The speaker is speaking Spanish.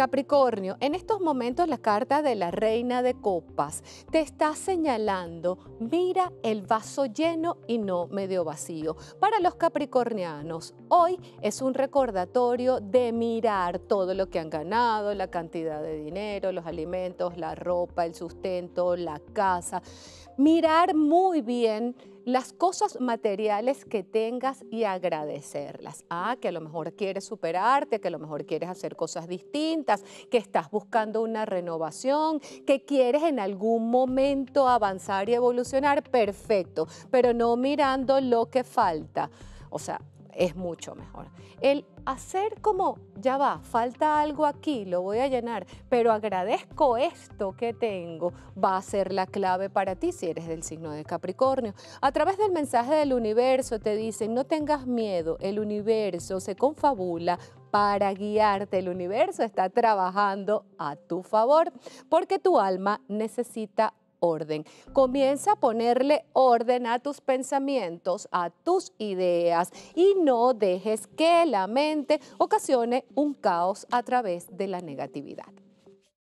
Capricornio, en estos momentos la carta de la reina de copas te está señalando, mira el vaso lleno y no medio vacío. Para los capricornianos, hoy es un recordatorio de mirar todo lo que han ganado, la cantidad de dinero, los alimentos, la ropa, el sustento, la casa. Mirar muy bien las cosas materiales que tengas y agradecerlas. Ah, que a lo mejor quieres superarte, que a lo mejor quieres hacer cosas distintas, que estás buscando una renovación, que quieres en algún momento avanzar y evolucionar. Perfecto, pero no mirando lo que falta. O sea, es mucho mejor. El hacer como, ya va, falta algo aquí, lo voy a llenar, pero agradezco esto que tengo, va a ser la clave para ti si eres del signo de Capricornio. A través del mensaje del universo te dicen, no tengas miedo, el universo se confabula para guiarte. El universo está trabajando a tu favor porque tu alma necesita orden. Comienza a ponerle orden a tus pensamientos, a tus ideas y no dejes que la mente ocasione un caos a través de la negatividad.